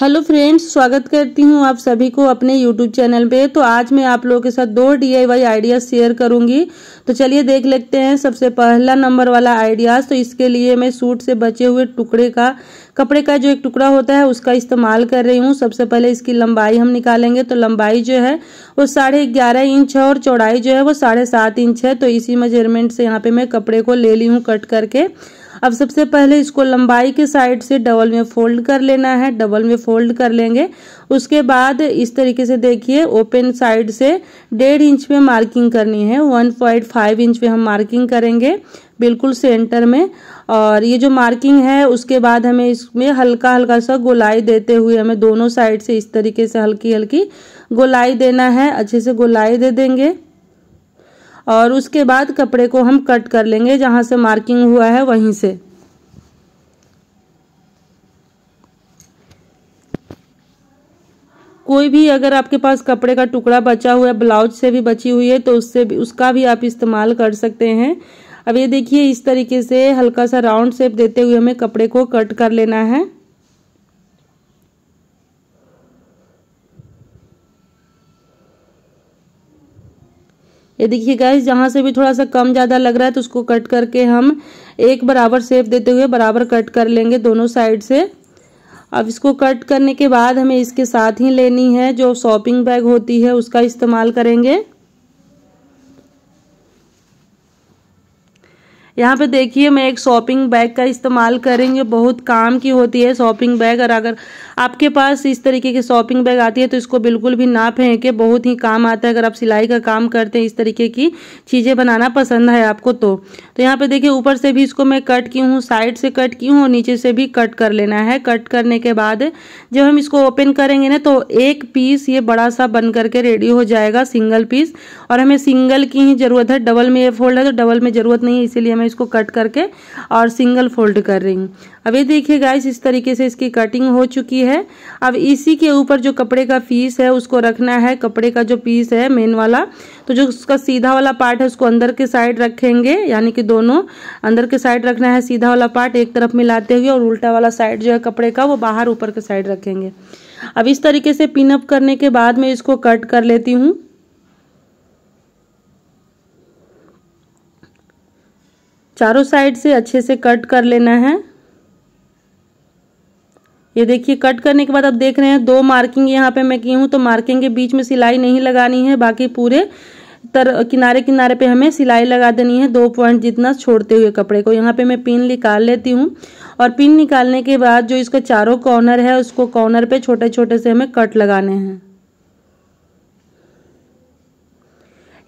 hello friends स्वागत करती हूँ आप सभी को अपने यूट्यूब चैनल पे तो आज मैं आप लोगों के साथ दो D I Y ideas share करूंगी तो चलिए देख लेते हैं सबसे पहला नंबर वाला आइडियाज तो इसके लिए मैं सूट से बचे हुए टुकड़े का कपड़े का जो एक टुकड़ा होता है उसका इस्तेमाल कर रही हूँ सबसे पहले इसकी लंबाई हम निकालेंगे तो लंबाई जो है वो साढ़े ग्यारह इंच है और चौड़ाई जो है वो साढ़े सात इंच है तो इसी मेजरमेंट से यहाँ पे मैं कपड़े को ले ली हूँ कट करके अब सबसे पहले इसको लंबाई के साइड से डबल में फोल्ड कर लेना है डबल में फोल्ड कर लेंगे उसके बाद इस तरीके से देखिए ओपन साइड से डेढ़ इंच पे मार्किंग करनी है वन पॉइंट फाइव इंच पे हम मार्किंग करेंगे बिल्कुल सेंटर में और ये जो मार्किंग है उसके बाद हमें इसमें हल्का हल्का सा गोलाई देते हुए हमें दोनों साइड से इस तरीके से हल्की हल्की गोलाई देना है अच्छे से गोलाई दे देंगे और उसके बाद कपड़े को हम कट कर लेंगे जहाँ से मार्किंग हुआ है वहीं से कोई भी अगर आपके पास कपड़े का टुकड़ा बचा हुआ है ब्लाउज से भी बची हुई है तो उससे भी उसका भी आप इस्तेमाल कर सकते हैं अब ये देखिए इस तरीके से हल्का सा राउंड शेप देते हुए हमें कपड़े को कट कर लेना है ये देखिए गाइस जहाँ से भी थोड़ा सा कम ज़्यादा लग रहा है तो उसको कट करके हम एक बराबर सेप देते हुए बराबर कट कर लेंगे दोनों साइड से अब इसको कट करने के बाद हमें इसके साथ ही लेनी है जो शॉपिंग बैग होती है उसका इस्तेमाल करेंगे यहाँ पे देखिए मैं एक शॉपिंग बैग का इस्तेमाल करेंगे बहुत काम की होती है शॉपिंग बैग और अगर आपके पास इस तरीके की शॉपिंग बैग आती है तो इसको बिल्कुल भी ना फेंके बहुत ही काम आता है अगर आप सिलाई का काम करते हैं इस तरीके की चीज़ें बनाना पसंद है आपको तो तो यहाँ पे देखिए ऊपर से भी इसको मैं कट की हूँ साइड से कट की हूँ और नीचे से भी कट कर लेना है कट करने के बाद जब हम इसको ओपन करेंगे ना तो एक पीस ये बड़ा सा बन करके रेडी हो जाएगा सिंगल पीस और हमें सिंगल की ही ज़रूरत है डबल में ये फोल्ड है तो डबल में ज़रूरत नहीं है इसीलिए हमें मैं इसको कट करके और सिंगल फोल्ड कर रही हूँ अब ये देखिए गाइस इस तरीके से इसकी कटिंग हो चुकी है अब इसी के ऊपर जो कपड़े का पीस है उसको रखना है कपड़े का जो पीस है मेन वाला तो जो उसका सीधा वाला पार्ट है उसको अंदर के साइड रखेंगे यानी कि दोनों अंदर के साइड रखना है सीधा वाला पार्ट एक तरफ मिलाते हुए और उल्टा वाला साइड जो है कपड़े का वो बाहर ऊपर के साइड रखेंगे अब इस तरीके से पिनअप करने के बाद मैं इसको कट कर लेती हूँ चारों साइड से अच्छे से कट कर लेना है ये देखिए कट करने के बाद आप देख रहे हैं दो मार्किंग यहाँ पे मैं की हूँ तो मार्किंग के बीच में सिलाई नहीं लगानी है बाकी पूरे तर किनारे किनारे पे हमें सिलाई लगा देनी है दो पॉइंट जितना छोड़ते हुए कपड़े को यहाँ पे मैं पिन निकाल लेती हूँ और पिन निकालने के बाद जो इसका चारों कॉर्नर है उसको कॉर्नर पे छोटे छोटे से हमें कट लगाने हैं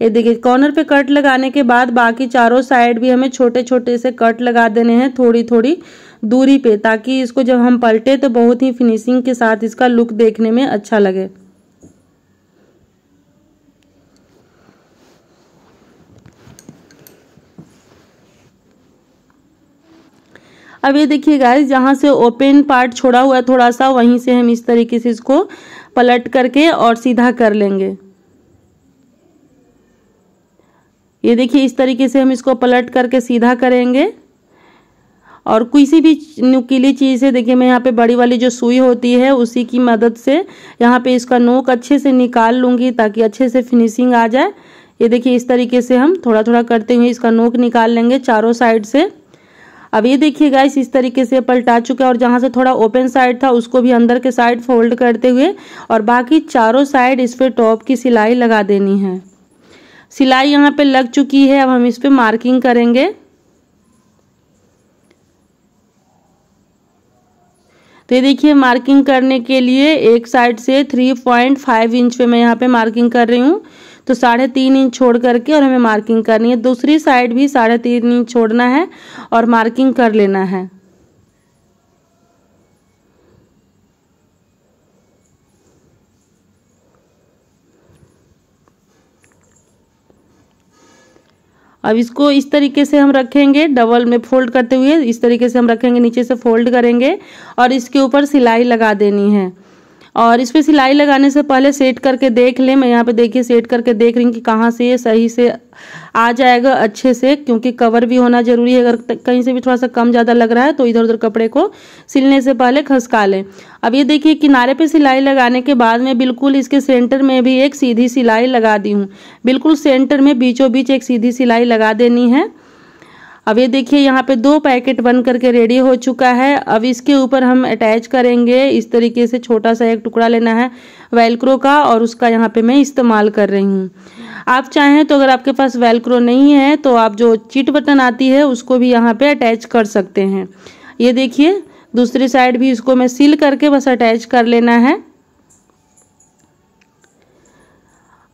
ये देखिए कॉर्नर पे कट लगाने के बाद बाकी चारों साइड भी हमें छोटे छोटे से कट लगा देने हैं थोड़ी थोड़ी दूरी पे ताकि इसको जब हम पलटे तो बहुत ही फिनिशिंग के साथ इसका लुक देखने में अच्छा लगे अब ये देखिए गाइस जहां से ओपन पार्ट छोड़ा हुआ है थोड़ा सा वहीं से हम इस तरीके से इसको पलट करके और सीधा कर लेंगे ये देखिए इस तरीके से हम इसको पलट करके सीधा करेंगे और किसी भी नुकीली चीज़ से देखिए मैं यहाँ पे बड़ी वाली जो सुई होती है उसी की मदद से यहाँ पे इसका नोक अच्छे से निकाल लूँगी ताकि अच्छे से फिनिशिंग आ जाए ये देखिए इस तरीके से हम थोड़ा थोड़ा करते हुए इसका नोक निकाल लेंगे चारों साइड से अब ये देखिए गाइस इस तरीके से पलटा चुका है और जहाँ से थोड़ा ओपन साइड था उसको भी अंदर के साइड फोल्ड करते हुए और बाकी चारों साइड इस पर टॉप की सिलाई लगा देनी है सिलाई यहाँ पे लग चुकी है अब हम इस पर मार्किंग करेंगे तो ये देखिए मार्किंग करने के लिए एक साइड से थ्री पॉइंट फाइव इंच पे मैं यहाँ पे मार्किंग कर रही हूँ तो साढ़े तीन इंच छोड़ करके और हमें मार्किंग करनी है दूसरी साइड भी साढ़े तीन इंच छोड़ना है और मार्किंग कर लेना है अब इसको इस तरीके से हम रखेंगे डबल में फोल्ड करते हुए इस तरीके से हम रखेंगे नीचे से फोल्ड करेंगे और इसके ऊपर सिलाई लगा देनी है और इस पर सिलाई लगाने से पहले सेट करके देख लें मैं यहाँ पे देखिए सेट करके देख रही हूँ कि कहाँ से ये सही से आ जाएगा अच्छे से क्योंकि कवर भी होना जरूरी है अगर कहीं से भी थोड़ा सा कम ज़्यादा लग रहा है तो इधर उधर कपड़े को सिलने से पहले खसका लें अब ये देखिए किनारे पे सिलाई लगाने के बाद में बिल्कुल इसके सेंटर में भी एक सीधी सिलाई लगा दी हूँ बिल्कुल सेंटर में बीचों बीच एक सीधी सिलाई लगा देनी है अब ये देखिए यहाँ पे दो पैकेट बन करके रेडी हो चुका है अब इसके ऊपर हम अटैच करेंगे इस तरीके से छोटा सा एक टुकड़ा लेना है वेलक्रो का और उसका यहाँ पे मैं इस्तेमाल कर रही हूँ आप चाहें तो अगर आपके पास वेलक्रो नहीं है तो आप जो चिट बटन आती है उसको भी यहाँ पे अटैच कर सकते हैं ये देखिए दूसरी साइड भी इसको मैं सील करके बस अटैच कर लेना है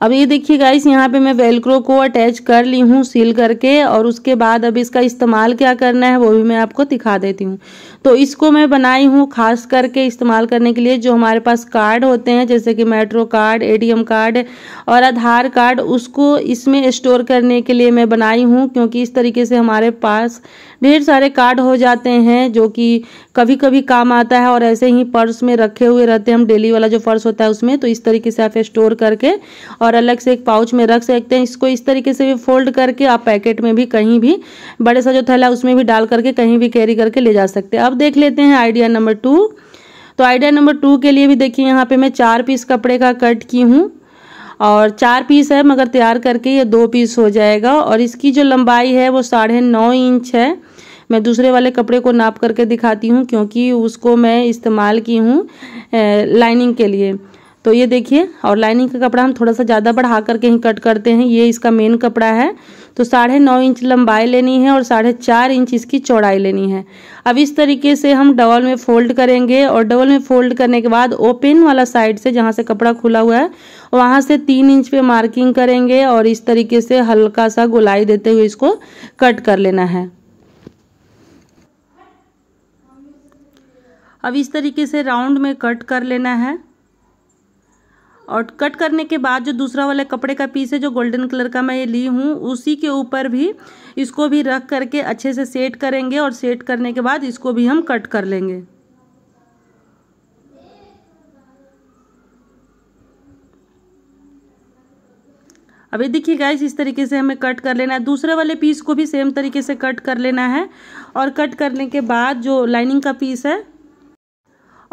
अब ये देखिए गाइस यहाँ पे मैं वेलक्रो को अटैच कर ली हूँ सील करके और उसके बाद अब इसका इस्तेमाल क्या करना है वो भी मैं आपको दिखा देती हूँ तो इसको मैं बनाई हूँ खास करके इस्तेमाल करने के लिए जो हमारे पास कार्ड होते हैं जैसे कि मेट्रो कार्ड एटीएम कार्ड और आधार कार्ड उसको इसमें स्टोर करने के लिए मैं बनाई हूँ क्योंकि इस तरीके से हमारे पास ढेर सारे कार्ड हो जाते हैं जो कि कभी कभी काम आता है और ऐसे ही पर्स में रखे हुए रहते हैं हम डेली वाला जो पर्स होता है उसमें तो इस तरीके से आप स्टोर करके और अलग से एक पाउच में रख सकते हैं इसको इस तरीके से भी फोल्ड करके आप पैकेट में भी कहीं भी बड़े सा जो थैला उसमें भी डाल करके कहीं भी कैरी करके ले जा सकते हैं अब देख लेते हैं आइडिया नंबर टू तो आइडिया नंबर टू के लिए भी देखिए यहाँ पर मैं चार पीस कपड़े का कट की हूँ और चार पीस है मगर तैयार करके ये दो पीस हो जाएगा और इसकी जो लंबाई है वो साढ़े नौ इंच है मैं दूसरे वाले कपड़े को नाप करके दिखाती हूँ क्योंकि उसको मैं इस्तेमाल की हूँ लाइनिंग के लिए तो ये देखिए और लाइनिंग का कपड़ा हम थोड़ा सा ज़्यादा बढ़ा करके ही कट करते हैं ये इसका मेन कपड़ा है तो साढ़े नौ इंच लंबाई लेनी है और साढ़े चार इंच इसकी चौड़ाई लेनी है अब इस तरीके से हम डबल में फोल्ड करेंगे और डबल में फोल्ड करने के बाद ओपन वाला साइड से जहाँ से कपड़ा खुला हुआ है वहाँ से तीन इंच पे मार्किंग करेंगे और इस तरीके से हल्का सा गुलाई देते हुए इसको कट कर लेना है अब इस तरीके से राउंड में कट कर लेना है और कट करने के बाद जो दूसरा वाला कपड़े का पीस है जो गोल्डन कलर का मैं ये ली हूँ उसी के ऊपर भी इसको भी रख करके अच्छे से सेट करेंगे और सेट करने के बाद इसको भी हम कट कर लेंगे अभी देखिए गाइस इस तरीके से हमें कट कर लेना है दूसरे वाले पीस को भी सेम तरीके से कट कर लेना है और कट करने के बाद जो लाइनिंग का पीस है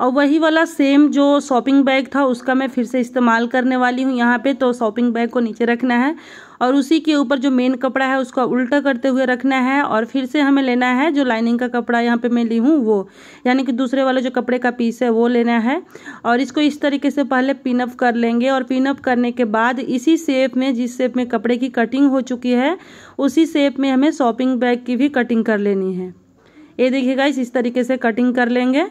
और वही वाला सेम जो शॉपिंग बैग था उसका मैं फिर से इस्तेमाल करने वाली हूँ यहाँ पे तो शॉपिंग बैग को नीचे रखना है और उसी के ऊपर जो मेन कपड़ा है उसका उल्टा करते हुए रखना है और फिर से हमें लेना है जो लाइनिंग का कपड़ा यहाँ पे मैं ली हूँ वो यानी कि दूसरे वाला जो कपड़े का पीस है वो लेना है और इसको इस तरीके से पहले पिनअप कर लेंगे और पिनअप करने के बाद इसी शेप में जिस शेप में कपड़े की कटिंग हो चुकी है उसी शेप में हमें शॉपिंग बैग की भी कटिंग कर लेनी है ये देखिएगा इस तरीके से कटिंग कर लेंगे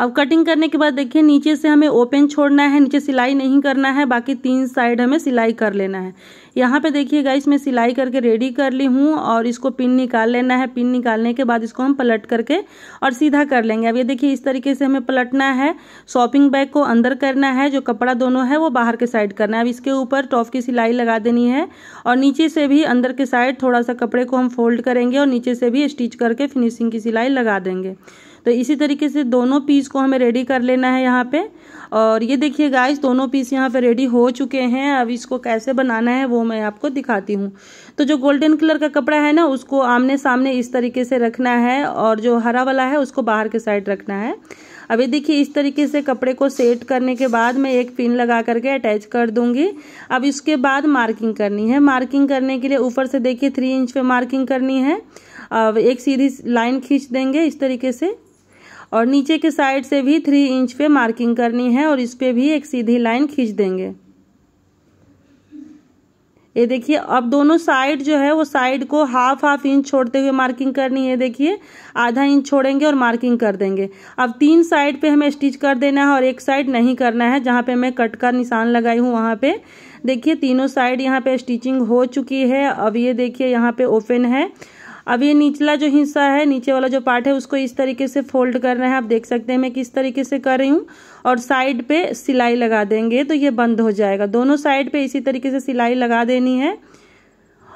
अब कटिंग करने के बाद देखिए नीचे से हमें ओपन छोड़ना है नीचे सिलाई नहीं करना है बाकी तीन साइड हमें सिलाई कर लेना है यहाँ पे देखिएगा इसमें सिलाई करके रेडी कर ली हूँ और इसको पिन निकाल लेना है पिन निकालने के बाद इसको हम पलट करके और सीधा कर लेंगे अब ये देखिए इस तरीके से हमें पलटना है शॉपिंग बैग को अंदर करना है जो कपड़ा दोनों है वो बाहर के साइड करना है अब इसके ऊपर टॉप की सिलाई लगा देनी है और नीचे से भी अंदर के साइड थोड़ा सा कपड़े को हम फोल्ड करेंगे और नीचे से भी स्टिच करके फिनिशिंग की सिलाई लगा देंगे तो इसी तरीके से दोनों पीस को हमें रेडी कर लेना है यहाँ पे और ये देखिए गाइस दोनों पीस यहाँ पे रेडी हो चुके हैं अब इसको कैसे बनाना है वो मैं आपको दिखाती हूँ तो जो गोल्डन कलर का कपड़ा है ना उसको आमने सामने इस तरीके से रखना है और जो हरा वाला है उसको बाहर के साइड रखना है अभी देखिए इस तरीके से कपड़े को सेट करने के बाद मैं एक पिन लगा करके अटैच कर दूंगी अब इसके बाद मार्किंग करनी है मार्किंग करने के लिए ऊपर से देखिए थ्री इंच पे मार्किंग करनी है अब एक सीधी लाइन खींच देंगे इस तरीके से और नीचे के साइड से भी थ्री इंच पे मार्किंग करनी है और इस पर भी एक सीधी लाइन खींच देंगे ये देखिए अब दोनों साइड जो है वो साइड को हाफ हाफ इंच छोड़ते हुए मार्किंग करनी है देखिए आधा इंच छोड़ेंगे और मार्किंग कर देंगे अब तीन साइड पे हमें स्टिच कर देना है और एक साइड नहीं करना है जहाँ पे मैं कट का निशान लगाई हूँ वहाँ पे देखिए तीनों साइड यहाँ पे स्टिचिंग हो चुकी है अब ये देखिए यहाँ पे ओपन है अब ये निचला जो हिस्सा है नीचे वाला जो पार्ट है उसको इस तरीके से फोल्ड करना है आप देख सकते हैं मैं किस तरीके से कर रही हूँ और साइड पे सिलाई लगा देंगे तो ये बंद हो जाएगा दोनों साइड पे इसी तरीके से सिलाई लगा देनी है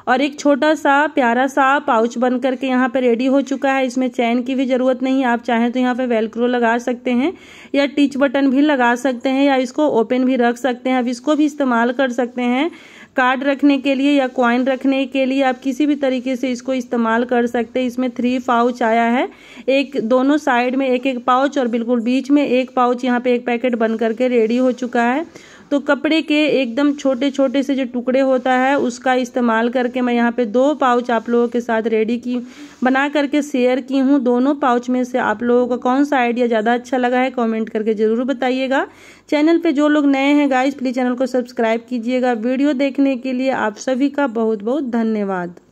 और एक छोटा सा प्यारा सा पाउच बन करके यहाँ पे रेडी हो चुका है इसमें चैन की भी ज़रूरत नहीं आप चाहें तो यहाँ पे वेलक्रो लगा सकते हैं या टिच बटन भी लगा सकते हैं या इसको ओपन भी रख सकते हैं अब इसको भी इस्तेमाल कर सकते हैं कार्ड रखने के लिए या कॉइन रखने के लिए आप किसी भी तरीके से इसको इस्तेमाल कर सकते हैं इसमें थ्री पाउच आया है एक दोनों साइड में एक एक पाउच और बिल्कुल बीच में एक पाउच यहाँ पे एक पैकेट बन करके रेडी हो चुका है तो कपड़े के एकदम छोटे छोटे से जो टुकड़े होता है उसका इस्तेमाल करके मैं यहाँ पे दो पाउच आप लोगों के साथ रेडी की बना करके शेयर की हूँ दोनों पाउच में से आप लोगों का कौन सा आइडिया ज़्यादा अच्छा लगा है कमेंट करके ज़रूर बताइएगा चैनल पे जो लोग नए हैं गाइस प्लीज़ चैनल को सब्सक्राइब कीजिएगा वीडियो देखने के लिए आप सभी का बहुत बहुत धन्यवाद